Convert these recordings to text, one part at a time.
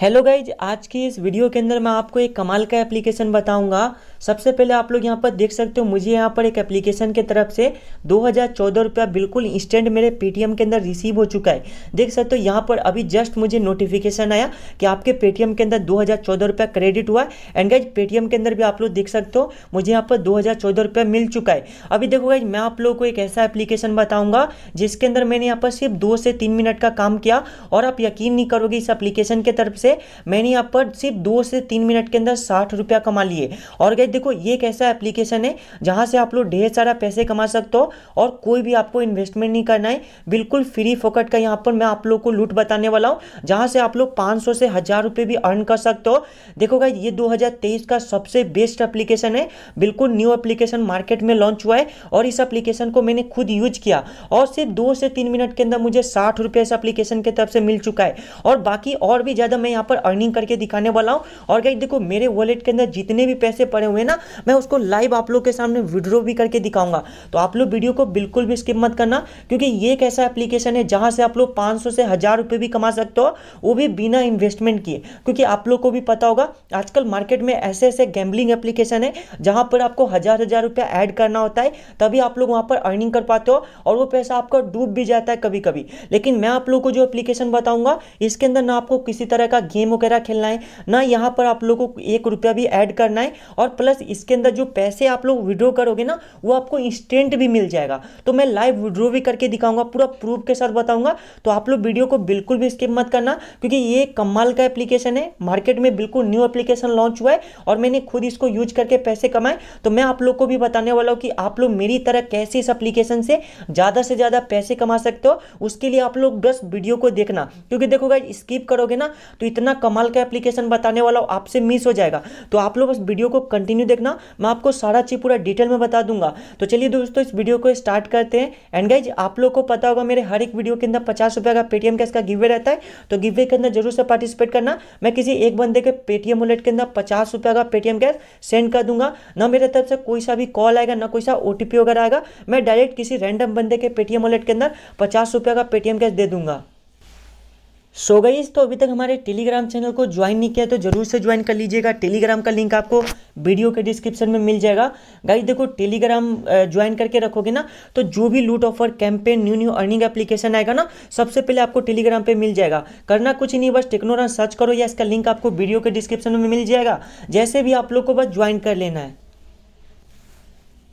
hello guys आज की इस वीडियो के अंदर मैं आपको एक कमाल का एप्लीकेशन बताऊंगा सबसे पहले आप लोग यहाँ पर देख सकते हो मुझे यहाँ पर एक एप्लीकेशन के तरफ से दो हज़ार रुपया बिल्कुल इंस्टेंट मेरे पेटीएम के अंदर रिसीव हो चुका है देख सकते हो यहाँ पर अभी जस्ट मुझे नोटिफिकेशन आया कि आपके पेटीएम के अंदर दो रुपया क्रेडिट हुआ है एंड गाइज पेटीएम के अंदर भी आप लोग देख सकते हो मुझे यहाँ पर दो रुपया मिल चुका है अभी देखो गाइज मैं आप लोग को एक ऐसा एप्लीकेशन बताऊँगा जिसके अंदर मैंने यहाँ पर सिर्फ दो से तीन मिनट का काम किया और आप यकीन नहीं करोगे इस एप्लीकेशन के तरफ से से मैंने यहाँ पर सिर्फ दो से तीन मिनट के अंदर साठ रुपया कमा लिए और गैस देखो ये एक ऐसा एप्लीकेशन है जहाँ से आप लोग ढेर सारा पैसे कमा सकते हो और कोई भी आपको इन्वेस्टमेंट नहीं करना है बिल्कुल फ्री फोकट का यहाँ पर मैं आप लोग को लूट बताने वाला हूँ जहाँ से आप लोग पाँच से हज़ार भी अर्न कर सकते हो देखो गाइज ये दो का सबसे बेस्ट अप्लीकेशन है बिल्कुल न्यू अप्लीकेशन मार्केट में लॉन्च हुआ है और इस अप्लीकेशन को मैंने खुद यूज किया और सिर्फ दो से तीन मिनट के अंदर मुझे साठ रुपया इस एप्लीकेशन के तरफ से मिल चुका है और बाकी और भी ज़्यादा मैं यहाँ पर अर्निंग करके दिखाने वाला हूँ और गाइज देखो मेरे वॉलेट के अंदर जितने भी पैसे पड़े हुए ना मैं उसको लाइव आप लोग के सामने विड्रॉ भी करके दिखाऊंगा तो आप लोग वीडियो को बिल्कुल भी स्किप मत करना क्योंकि ये एक ऐसा एप्लीकेशन है जहाँ से आप लोग पाँच से हज़ार रुपये भी कमा सकते हो वो भी बिना इन्वेस्टमेंट किए क्योंकि आप लोग को भी पता होगा आजकल मार्केट में ऐसे ऐसे गैम्बलिंग एप्लीकेशन है जहाँ पर आपको हज़ार हज़ार रुपया ऐड करना होता है तभी आप लोग वहाँ पर अर्निंग कर पाते हो और वो पैसा आपका डूब भी जाता है कभी कभी लेकिन मैं आप लोग को जो एप्लीकेशन बताऊँगा इसके अंदर ना आपको किसी तरह का गेम वगैरह खेलना है ना यहाँ पर आप लोगों को एक रुपया भी ऐड करना है और प्लस इसके अंदर जो पैसे आप लोग विड्रॉ करोगे ना वो आपको इंस्टेंट भी मिल जाएगा तो मैं लाइव विड्रॉ भी करके दिखाऊंगा पूरा प्रूफ के साथ बताऊंगा तो आप लोग वीडियो को बिल्कुल भी स्किप मत करना क्योंकि ये कमाल का एप्लीकेशन है मार्केट में बिल्कुल न्यू एप्लीकेशन लॉन्च हुआ है और मैंने खुद इसको यूज करके पैसे कमाए तो मैं आप लोग को भी बताने वाला हूँ कि आप लोग मेरी तरह कैसे इस एप्लीकेशन से ज़्यादा से ज़्यादा पैसे कमा सकते हो उसके लिए आप लोग बस वीडियो को देखना क्योंकि देखोगे स्किप करोगे ना तो इतना इतना कमाल का एप्लीकेशन बताने वाला हूँ आपसे मिस हो जाएगा तो आप लोग बस वीडियो को कंटिन्यू देखना मैं आपको सारा चीज पूरा डिटेल में बता दूंगा तो चलिए दोस्तों इस वीडियो को स्टार्ट करते हैं एंड गाइज आप लोग को पता होगा मेरे हर एक वीडियो के अंदर पचास रुपये का पेटीएम का इसका गिवे रहता है तो गिवे के अंदर जरूर से पार्टिसिपेट करना मैं किसी एक बंदे के पेटीएम वॉलेट के अंदर पचास रुपये का पेटीएम कैश सेंड कर दूंगा ना मेरे तरफ से कोई सा भी कॉल आएगा ना कोई सा ओ वगैरह आएगा मैं डायरेक्ट किसी रैंडम बंदे के पेटीएम वॉलेट के अंदर पचास रुपये का पेटीएम कैश दे दूंगा सो गई तो अभी तक हमारे टेलीग्राम चैनल को ज्वाइन नहीं किया तो जरूर से ज्वाइन कर लीजिएगा टेलीग्राम का लिंक आपको वीडियो के डिस्क्रिप्शन में मिल जाएगा गाइस देखो टेलीग्राम ज्वाइन करके रखोगे ना तो जो भी लूट offer campaign new new earning application आएगा ना सबसे पहले आपको टेलीग्राम पर मिल जाएगा करना कुछ नहीं बस टेक्नोराम सर्च करो या इसका लिंक आपको वीडियो के डिस्क्रिप्शन में मिल जाएगा जैसे भी आप लोग को बस ज्वाइन कर लेना है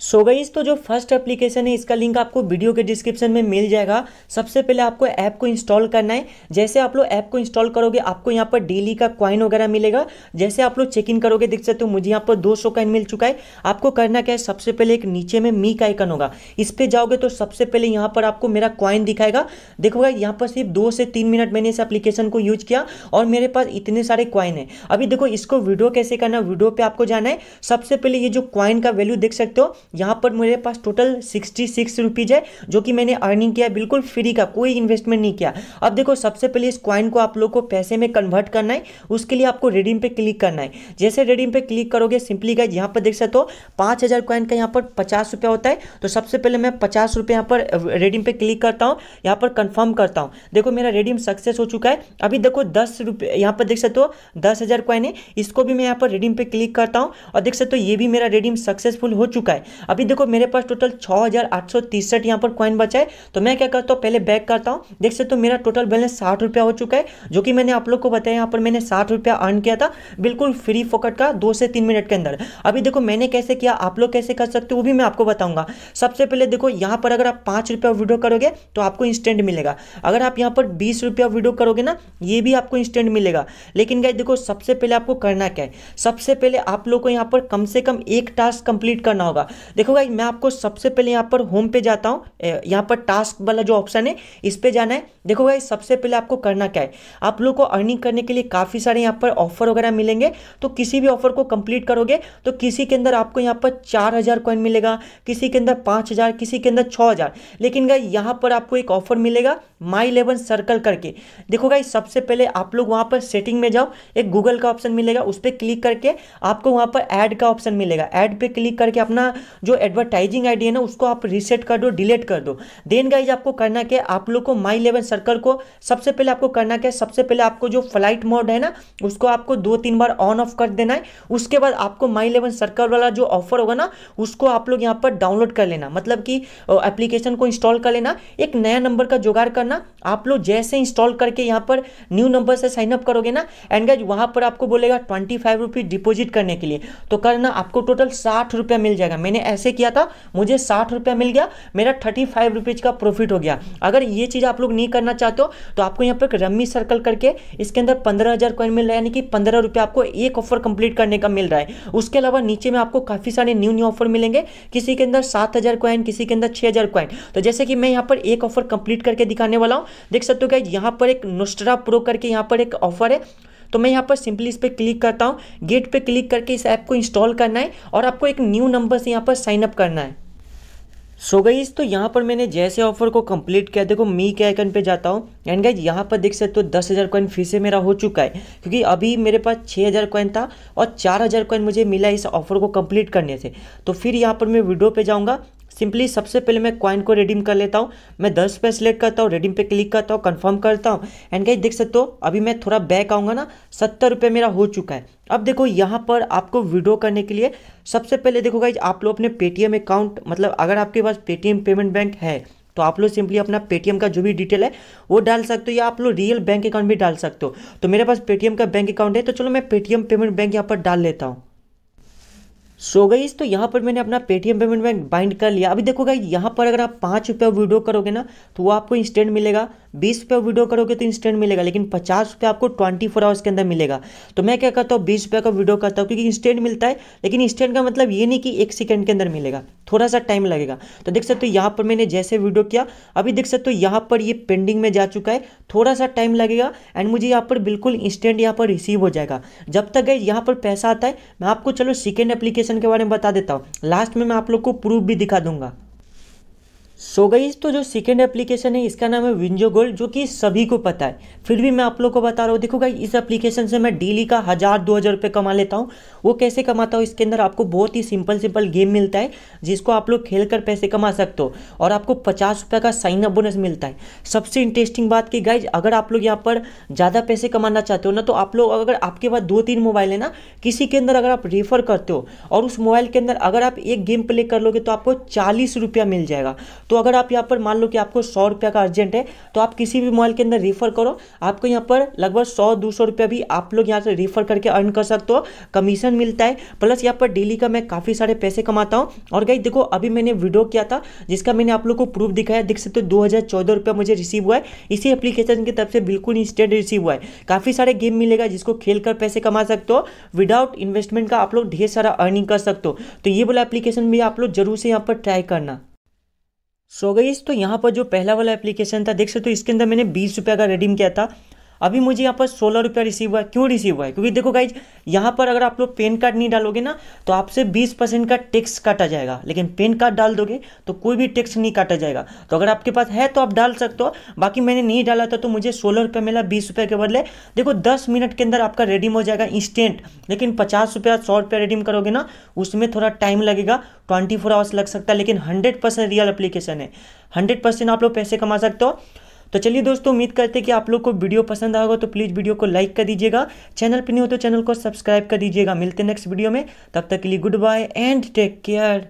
सो गई तो जो फर्स्ट एप्लीकेशन है इसका लिंक आपको वीडियो के डिस्क्रिप्शन में मिल जाएगा सबसे पहले आपको ऐप को इंस्टॉल करना है जैसे आप लोग ऐप को इंस्टॉल करोगे आपको यहाँ पर डेली का कॉइन वगैरह मिलेगा जैसे आप लोग चेक इन करोगे देख सकते हो मुझे यहाँ पर दो सौ कॉइन मिल चुका है आपको करना क्या है सबसे पहले एक नीचे में मी का आइकन होगा इस पर जाओगे तो सबसे पहले यहाँ पर आपको मेरा कॉइन दिखाएगा देखोगा यहाँ पर सिर्फ दो से तीन मिनट मैंने इस एप्लीकेशन को यूज किया और मेरे पास इतने सारे कॉइन है अभी देखो इसको वीडियो कैसे करना वीडियो पर आपको जाना है सबसे पहले ये जो कॉइन का वैल्यू देख सकते हो यहाँ पर मेरे पास टोटल सिक्सटी सिक्स रुपीज़ है जो कि मैंने अर्निंग किया बिल्कुल फ्री का कोई इन्वेस्टमेंट नहीं किया अब देखो सबसे पहले इस कॉइन को आप लोग को पैसे में कन्वर्ट करना है उसके लिए आपको रेडीम पे क्लिक करना है जैसे रेडीम पे क्लिक करोगे सिंपली गाइज यहाँ पर देख सकते हो पाँच हज़ार क्वाइन का यहाँ पर पचास रुपया होता है तो सबसे पहले मैं पचास रुपये यहाँ पर रेडीम पे क्लिक करता हूँ यहाँ पर कन्फर्म करता हूँ देखो मेरा रेडीम सक्सेस हो चुका है अभी देखो दस रुपये यहाँ पर देख सकते हो दस हज़ार क्वाइन है इसको भी मैं यहाँ पर रेडीम पे क्लिक करता हूँ और देख सकते हो ये भी मेरा रेडीम सक्सेसफुल हो चुका है अभी देखो मेरे पास टोटल छः हज़ार आठ सौ तिरसठ यहाँ पर कॉइन बचा है तो मैं क्या करता हूँ पहले बैक करता हूँ देख सकते हो मेरा टोटल बैलेंस साठ रुपया हो चुका है जो कि मैंने आप लोग को बताया यहाँ पर मैंने साठ रुपया अर्न किया था बिल्कुल फ्री फोकट का दो से तीन मिनट के अंदर अभी देखो मैंने कैसे किया आप लोग कैसे कर सकते हो वो भी मैं आपको बताऊंगा सबसे पहले देखो यहाँ पर अगर आप पाँच रुपया वीडियो करोगे तो आपको इंस्टेंट मिलेगा अगर आप यहाँ पर बीस रुपया वीडियो करोगे ना ये भी आपको इंस्टेंट मिलेगा लेकिन गाइज देखो सबसे पहले आपको करना क्या है सबसे पहले आप लोग को यहाँ पर कम से कम एक टास्क कंप्लीट करना होगा देखो भाई मैं आपको सबसे पहले यहाँ पर होम पे जाता हूँ यहाँ पर टास्क वाला जो ऑप्शन है इस पर जाना है देखो भाई सबसे पहले आपको करना क्या है आप लोग को अर्निंग करने के लिए काफ़ी सारे यहाँ पर ऑफर वगैरह मिलेंगे तो किसी भी ऑफर को कंप्लीट करोगे तो किसी के अंदर आपको यहाँ पर चार हज़ार कॉइन मिलेगा किसी के अंदर पाँच हज़ार किसी के अंदर छः हज़ार लेकिन भाई यहाँ पर आपको एक ऑफर मिलेगा माई इलेवन सर्कल करके देखो भाई सबसे पहले आप लोग वहाँ पर सेटिंग में जाओ एक गूगल का ऑप्शन मिलेगा उस पर क्लिक करके आपको वहाँ पर ऐड का ऑप्शन मिलेगा ऐड पे क्लिक करके अपना जो एडवर्टाइजिंग आईडी है ना उसको आप रीसेट कर दो डिलीट कर दो देन गाइज आपको करना क्या आप लोग को माई इलेवन सर्कल को सबसे पहले आपको करना क्या सबसे पहले आपको जो फ्लाइट मोड है ना उसको आपको दो तीन बार ऑन ऑफ कर देना है उसके बाद आपको माई इलेवन सर्कल वाला जो ऑफर होगा ना उसको आप लोग यहाँ पर डाउनलोड कर लेना मतलब कि एप्लीकेशन को इंस्टॉल कर लेना एक नया नंबर का जुगाड़ करना आप लोग जैसे इंस्टॉल करके यहाँ पर न्यू नंबर से साइनअप करोगे ना एंड गाइज वहाँ पर आपको बोलेगा ट्वेंटी फाइव रुपीज़ डिपोजिट करने के लिए तो करना आपको टोटल साठ रुपया मिल जाएगा मैंने ऐसे किया था मुझे साठ रुपया मिल गया मेरा थर्टी फाइव रुपीज़ का प्रॉफिट हो गया अगर ये चीज़ आप लोग नहीं करना चाहते हो तो आपको यहाँ पर रम्मी सर्कल करके इसके अंदर पंद्रह हज़ार कॉइन मिल रहा है यानी कि पंद्रह रुपया आपको एक ऑफर कंप्लीट करने का मिल रहा है उसके अलावा नीचे में आपको काफ़ी सारे न्यू न्यू ऑफर मिलेंगे किसी के अंदर सात हज़ार कॉइन किसी के अंदर छह हज़ार कॉइन तो जैसे कि मैं यहाँ पर एक ऑफर कंप्लीट करके दिखाने वाला हूँ देख सकते हो क्या यहाँ पर एक नोस्ट्रा प्रो करके यहाँ पर एक ऑफर है तो मैं यहाँ पर सिंपली इस पर क्लिक करता हूँ गेट पर क्लिक करके इस ऐप को इंस्टॉल करना है और आपको एक न्यू नंबर से यहाँ पर साइनअप करना है सो so गाइज तो यहाँ पर मैंने जैसे ऑफर को कंप्लीट किया देखो मी के आइकन पे जाता हूँ एंड गाइज यहाँ पर देख सकते हो तो दस हज़ार कॉइन फिर से मेरा हो चुका है क्योंकि अभी मेरे पास छः हज़ार कॉइन था और चार हज़ार कॉइन मुझे मिला इस ऑफर को कंप्लीट करने से तो फिर यहाँ पर मैं वीडियो पे जाऊँगा सिंपली सबसे पहले मैं कॉइन को रिडीम कर लेता हूँ मैं दस पे सिलेक्ट करता हूँ रिडीम पे क्लिक करता हूँ कंफर्म करता हूँ एंड कहीं देख सकते हो अभी मैं थोड़ा बैक आऊँगा ना सत्तर रुपये मेरा हो चुका है अब देखो यहाँ पर आपको विड्रो करने के लिए सबसे पहले देखो गाइज आप लोग अपने पेटीएम अकाउंट मतलब अगर आपके पास पेटीएम पेमेंट बैंक है तो आप लोग सिंपली अपना पेटीएम का जो भी डिटेल है वो डाल सकते हो या आप लोग रियल बैंक अकाउंट भी डाल सकते हो तो मेरे पास पेटीएम का बैंक अकाउंट है तो चलो मैं पेटीएम पेमेंट बैंक यहाँ पर डाल लेता हूँ सो so गई तो यहाँ पर मैंने अपना पेटीएम पेमेंट बैंक बाइंड कर लिया अभी देखो गई यहाँ पर अगर आप पाँच रुपया वीडियो करोगे ना तो वो आपको इंस्टेंट मिलेगा बीस रुपये वीडियो करोगे तो इंस्टेंट मिलेगा लेकिन पचास रुपये आपको ट्वेंटी फोर आवर्स के अंदर मिलेगा तो मैं क्या करता हूँ बीस रुपये का वीडियो करता हूँ क्योंकि इंस्टेंट मिलता है लेकिन इंस्टेंट का मतलब ये नहीं कि एक सेकेंड के अंदर मिलेगा थोड़ा सा टाइम लगेगा तो देख सकते हो यहाँ पर मैंने जैसे वीडियो किया अभी देख सकते हो यहाँ पर ये पेंडिंग में जा चुका है थोड़ा सा टाइम लगेगा एंड मुझे यहाँ पर बिल्कुल इंस्टेंट यहाँ पर रिसीव हो जाएगा जब तक गए यहाँ पर पैसा आता है मैं आपको चलो सेकेंड एप्लीकेशन के बारे में बता देता हूँ लास्ट में मैं आप लोग को प्रूफ भी दिखा दूंगा सो so गई तो जो सेकेंड एप्लीकेशन है इसका नाम है विंजो गोल्ड जो कि सभी को पता है फिर भी मैं आप लोग को बता रहा हूँ देखो गाई इस एप्लीकेशन से मैं डेली का हज़ार दो हज़ार रुपये कमा लेता हूँ वो कैसे कमाता हूँ इसके अंदर आपको बहुत ही सिंपल सिंपल गेम मिलता है जिसको आप लोग खेल कर पैसे कमा सकते हो और आपको पचास रुपये का साइन अप बोनस मिलता है सबसे इंटरेस्टिंग बात की गाइज अगर आप लोग यहाँ पर ज़्यादा पैसे कमाना चाहते हो ना तो आप लोग अगर आपके पास दो तीन मोबाइल है ना किसी के अंदर अगर आप रेफर करते हो और उस मोबाइल के अंदर अगर आप एक गेम प्ले कर लोगे तो आपको चालीस रुपया मिल जाएगा तो अगर आप यहाँ पर मान लो कि आपको सौ रुपया का अर्जेंट है तो आप किसी भी मोबाइल के अंदर रिफर करो आपको यहाँ पर लगभग सौ दो सौ रुपया भी आप लोग यहाँ से रिफर करके अर्न कर सकते हो कमीशन मिलता है प्लस यहाँ पर डेली का मैं काफ़ी सारे पैसे कमाता हूँ और गई देखो अभी मैंने वीडियो किया था जिसका मैंने आप लोग को प्रूफ दिखाया दिख सकते हो दो हज़ार मुझे रिसीव हुआ है इसी एप्लीकेशन की तरफ से बिल्कुल इंस्टेंट रिसीव हुआ है काफ़ी सारे गेम मिलेगा जिसको खेल कर पैसे कमा सकते हो विदाउट इन्वेस्टमेंट का आप लोग ढेर सारा अर्निंग कर सकते हो तो ये बोला एप्लीकेशन भी आप लोग जरूर से यहाँ पर ट्राई करना सो गई तो यहाँ पर जो पहला वाला एप्लीकेशन था देख सकते हो तो इसके अंदर मैंने बीस रुपये का रिडीम किया था अभी मुझे यहाँ पर सोलह रुपया रिसीव हुआ है क्यों रिसीव हुआ है क्योंकि देखो गाइज यहाँ पर अगर आप लोग पेन कार्ड नहीं डालोगे ना तो आपसे बीस परसेंट का टैक्स काटा जाएगा लेकिन पेन कार्ड डाल दोगे तो कोई भी टैक्स नहीं काटा जाएगा तो अगर आपके पास है तो आप डाल सकते हो बाकी मैंने नहीं डाला था तो मुझे सोलह रुपया मिला बीस रुपये के बदले देखो दस मिनट के अंदर आपका रेडीम हो जाएगा इंस्टेंट लेकिन पचास रुपया सौ रुपया रेडीम करोगे ना उसमें थोड़ा टाइम लगेगा ट्वेंटी फोर आवर्स लग सकता है लेकिन हंड्रेड परसेंट रियल अप्लीकेशन है हंड्रेड परसेंट आप लोग पैसे कमा सकते हो तो चलिए दोस्तों उम्मीद करते हैं कि आप लोग को वीडियो पसंद आएगा तो प्लीज़ वीडियो को लाइक कर दीजिएगा चैनल पर नहीं हो तो चैनल को सब्सक्राइब कर दीजिएगा मिलते हैं नेक्स्ट वीडियो में तब तक के लिए goodbye and take care